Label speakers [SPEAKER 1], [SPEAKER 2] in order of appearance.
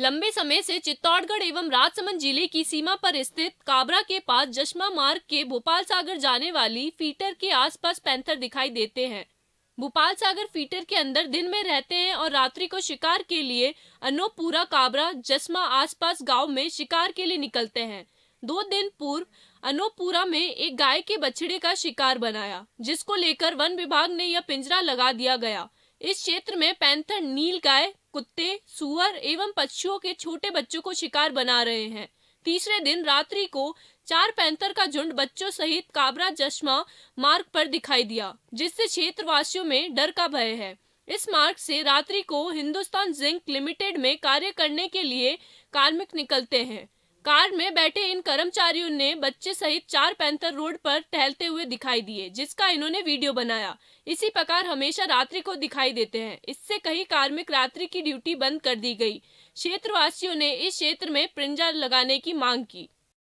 [SPEAKER 1] लंबे समय से चित्तौड़गढ़ एवं राजसमंद जिले की सीमा पर स्थित काबरा के पास जश्मा मार्ग के भोपाल सागर जाने वाली फीटर के आसपास पैंथर दिखाई देते हैं भोपाल सागर फीटर के अंदर दिन में रहते हैं और रात्रि को शिकार के लिए अनोपुरा काबरा जश्मा आसपास गांव में शिकार के लिए निकलते हैं दो दिन पूर्व अनोपुरा में एक गाय के बछड़े का शिकार बनाया जिसको लेकर वन विभाग ने यह पिंजरा लगा दिया गया इस क्षेत्र में पैंथर नील गाय कुत्ते सुअर एवं पक्षियों के छोटे बच्चों को शिकार बना रहे हैं तीसरे दिन रात्रि को चार पैंथर का झुंड बच्चों सहित काबरा चश्मा मार्ग पर दिखाई दिया जिससे क्षेत्रवासियों में डर का भय है इस मार्ग से रात्रि को हिंदुस्तान जिंक लिमिटेड में कार्य करने के लिए कार्मिक निकलते हैं कार में बैठे इन कर्मचारियों ने बच्चे सहित चार पैंथर रोड पर टहलते हुए दिखाई दिए जिसका इन्होंने वीडियो बनाया इसी प्रकार हमेशा रात्रि को दिखाई देते हैं इससे कई कार्मिक रात्रि की ड्यूटी बंद कर दी गई क्षेत्रवासियों ने इस क्षेत्र में प्रिंजर लगाने की मांग की